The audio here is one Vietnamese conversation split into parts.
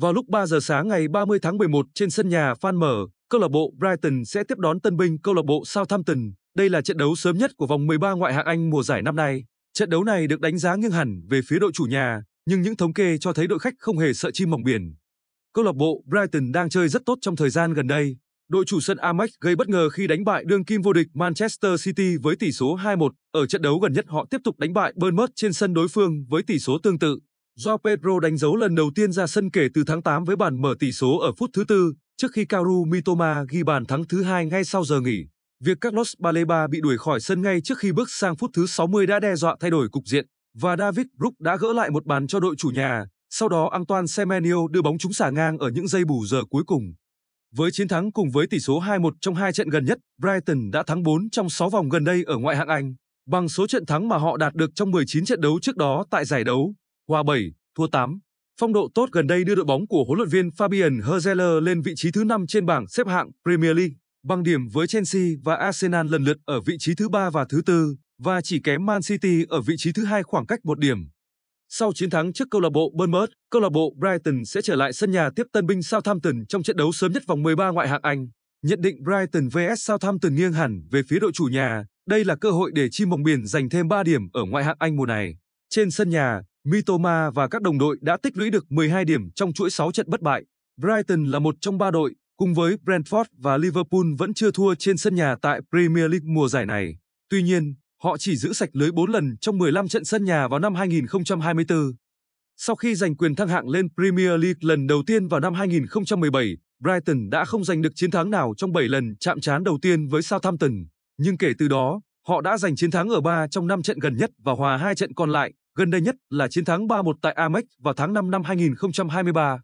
Vào lúc 3 giờ sáng ngày 30 tháng 11 trên sân nhà Phan Mở, câu lạc bộ Brighton sẽ tiếp đón tân binh câu lạc bộ Southampton. Đây là trận đấu sớm nhất của vòng 13 ngoại hạng Anh mùa giải năm nay. Trận đấu này được đánh giá nghiêng hẳn về phía đội chủ nhà, nhưng những thống kê cho thấy đội khách không hề sợ chim mỏng biển. Câu lạc bộ Brighton đang chơi rất tốt trong thời gian gần đây. Đội chủ sân Amex gây bất ngờ khi đánh bại đương kim vô địch Manchester City với tỷ số 2-1. Ở trận đấu gần nhất họ tiếp tục đánh bại Burnmouth trên sân đối phương với tỷ số tương tự. Do Pedro đánh dấu lần đầu tiên ra sân kể từ tháng 8 với bàn mở tỷ số ở phút thứ tư, trước khi Kaoru Mitoma ghi bàn thắng thứ hai ngay sau giờ nghỉ. Việc Carlos Baleba bị đuổi khỏi sân ngay trước khi bước sang phút thứ 60 đã đe dọa thay đổi cục diện và David Brook đã gỡ lại một bàn cho đội chủ nhà. Sau đó Antoine Semenio đưa bóng trúng xả ngang ở những giây bù giờ cuối cùng. Với chiến thắng cùng với tỷ số 2-1 trong hai trận gần nhất, Brighton đã thắng 4 trong 6 vòng gần đây ở ngoại hạng Anh, bằng số trận thắng mà họ đạt được trong 19 trận đấu trước đó tại giải đấu hòa 7, thua 8. Phong độ tốt gần đây đưa đội bóng của huấn luyện viên Fabian Hürzeler lên vị trí thứ 5 trên bảng xếp hạng Premier League, bằng điểm với Chelsea và Arsenal lần lượt ở vị trí thứ 3 và thứ 4 và chỉ kém Man City ở vị trí thứ hai khoảng cách một điểm. Sau chiến thắng trước câu lạc bộ Bournemouth, câu lạc bộ Brighton sẽ trở lại sân nhà tiếp tân binh Southampton trong trận đấu sớm nhất vòng 13 ngoại hạng Anh. Nhận định Brighton vs Southampton nghiêng hẳn về phía đội chủ nhà, đây là cơ hội để chim mộng biển giành thêm 3 điểm ở ngoại hạng Anh mùa này. Trên sân nhà, Mitoma và các đồng đội đã tích lũy được 12 điểm trong chuỗi 6 trận bất bại. Brighton là một trong ba đội, cùng với Brentford và Liverpool vẫn chưa thua trên sân nhà tại Premier League mùa giải này. Tuy nhiên, họ chỉ giữ sạch lưới 4 lần trong 15 trận sân nhà vào năm 2024. Sau khi giành quyền thăng hạng lên Premier League lần đầu tiên vào năm 2017, Brighton đã không giành được chiến thắng nào trong 7 lần chạm trán đầu tiên với Southampton. Nhưng kể từ đó, Họ đã giành chiến thắng ở 3 trong 5 trận gần nhất và hòa 2 trận còn lại, gần đây nhất là chiến thắng 3-1 tại Amex vào tháng 5 năm 2023.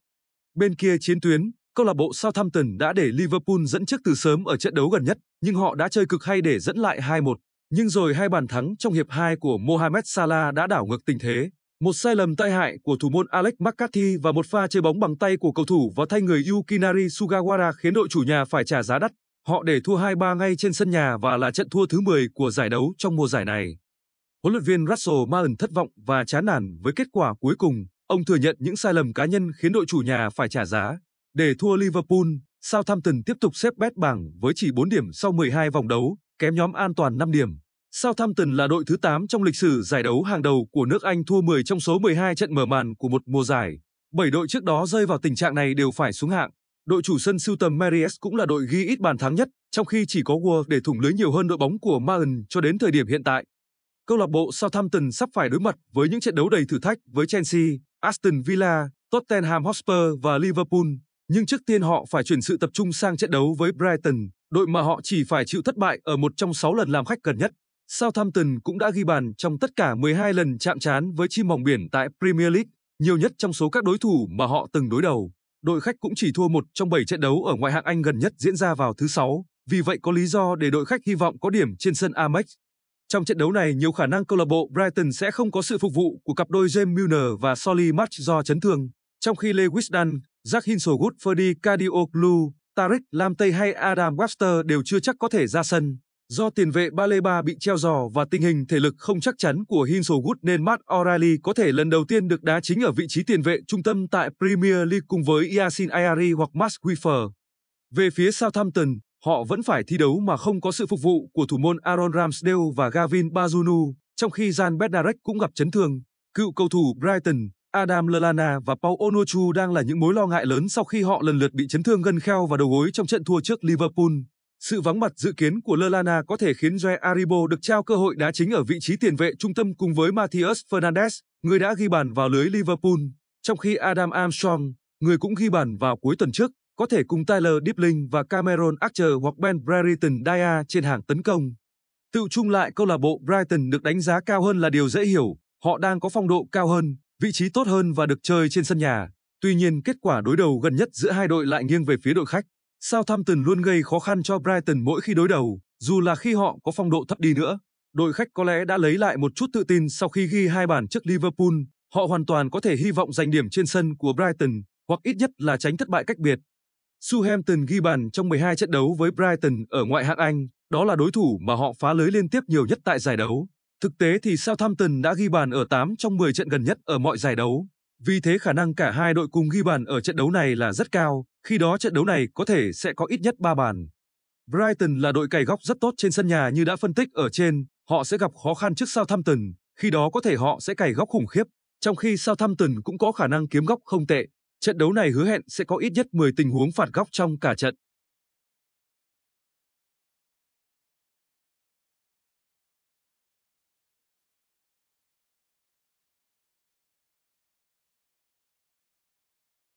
Bên kia chiến tuyến, câu lạc bộ Southampton đã để Liverpool dẫn trước từ sớm ở trận đấu gần nhất, nhưng họ đã chơi cực hay để dẫn lại 2-1. Nhưng rồi hai bàn thắng trong hiệp 2 của Mohamed Salah đã đảo ngược tình thế. Một sai lầm tai hại của thủ môn Alex McCarthy và một pha chơi bóng bằng tay của cầu thủ và thay người Yukinari Sugawara khiến đội chủ nhà phải trả giá đắt Họ để thua 2-3 ngay trên sân nhà và là trận thua thứ 10 của giải đấu trong mùa giải này. Huấn luyện viên Russell Martin thất vọng và chán nản với kết quả cuối cùng. Ông thừa nhận những sai lầm cá nhân khiến đội chủ nhà phải trả giá. Để thua Liverpool, Southampton tiếp tục xếp bét bảng với chỉ 4 điểm sau 12 vòng đấu, kém nhóm an toàn 5 điểm. Southampton là đội thứ 8 trong lịch sử giải đấu hàng đầu của nước Anh thua 10 trong số 12 trận mở màn của một mùa giải. Bảy đội trước đó rơi vào tình trạng này đều phải xuống hạng đội chủ sân sưu tầm Marias cũng là đội ghi ít bàn thắng nhất, trong khi chỉ có World để thủng lưới nhiều hơn đội bóng của Mahan cho đến thời điểm hiện tại. Câu lạc bộ Southampton sắp phải đối mặt với những trận đấu đầy thử thách với Chelsea, Aston Villa, Tottenham Hotspur và Liverpool, nhưng trước tiên họ phải chuyển sự tập trung sang trận đấu với Brighton, đội mà họ chỉ phải chịu thất bại ở một trong 6 lần làm khách gần nhất. Southampton cũng đã ghi bàn trong tất cả 12 lần chạm trán với chim mỏng biển tại Premier League, nhiều nhất trong số các đối thủ mà họ từng đối đầu đội khách cũng chỉ thua một trong 7 trận đấu ở ngoại hạng Anh gần nhất diễn ra vào thứ Sáu, vì vậy có lý do để đội khách hy vọng có điểm trên sân Amex. Trong trận đấu này, nhiều khả năng câu lạc bộ Brighton sẽ không có sự phục vụ của cặp đôi James Milner và Solly March do chấn thương, trong khi Lewis Dunn, Jack Hinshelwood, Ferdi Cadioglu, Tarik Lamptey hay Adam Webster đều chưa chắc có thể ra sân. Do tiền vệ Baleba bị treo giò và tình hình thể lực không chắc chắn của Hinshelwood nên Matt O'Reilly có thể lần đầu tiên được đá chính ở vị trí tiền vệ trung tâm tại Premier League cùng với Yasin Ayari hoặc Max Weaver. Về phía Southampton, họ vẫn phải thi đấu mà không có sự phục vụ của thủ môn Aaron Ramsdale và Gavin Bazunu, trong khi Jan Bednarek cũng gặp chấn thương. Cựu cầu thủ Brighton, Adam Lallana và Paul Onuachu đang là những mối lo ngại lớn sau khi họ lần lượt bị chấn thương gân kheo và đầu gối trong trận thua trước Liverpool. Sự vắng mặt dự kiến của Lallana có thể khiến Joe Aribo được trao cơ hội đá chính ở vị trí tiền vệ trung tâm cùng với Matthias Fernandez, người đã ghi bàn vào lưới Liverpool, trong khi Adam Armstrong, người cũng ghi bàn vào cuối tuần trước, có thể cùng Tyler Dibling và Cameron Archer hoặc Ben Brereton Dia trên hàng tấn công. Tự chung lại câu lạc bộ Brighton được đánh giá cao hơn là điều dễ hiểu, họ đang có phong độ cao hơn, vị trí tốt hơn và được chơi trên sân nhà. Tuy nhiên kết quả đối đầu gần nhất giữa hai đội lại nghiêng về phía đội khách. Southampton luôn gây khó khăn cho Brighton mỗi khi đối đầu, dù là khi họ có phong độ thấp đi nữa. Đội khách có lẽ đã lấy lại một chút tự tin sau khi ghi hai bàn trước Liverpool, họ hoàn toàn có thể hy vọng giành điểm trên sân của Brighton, hoặc ít nhất là tránh thất bại cách biệt. Southampton ghi bàn trong 12 trận đấu với Brighton ở ngoại hạng Anh, đó là đối thủ mà họ phá lưới liên tiếp nhiều nhất tại giải đấu. Thực tế thì Southampton đã ghi bàn ở 8 trong 10 trận gần nhất ở mọi giải đấu. Vì thế khả năng cả hai đội cùng ghi bàn ở trận đấu này là rất cao, khi đó trận đấu này có thể sẽ có ít nhất 3 bàn. Brighton là đội cày góc rất tốt trên sân nhà như đã phân tích ở trên, họ sẽ gặp khó khăn trước Southampton, khi đó có thể họ sẽ cày góc khủng khiếp, trong khi Southampton cũng có khả năng kiếm góc không tệ. Trận đấu này hứa hẹn sẽ có ít nhất 10 tình huống phạt góc trong cả trận.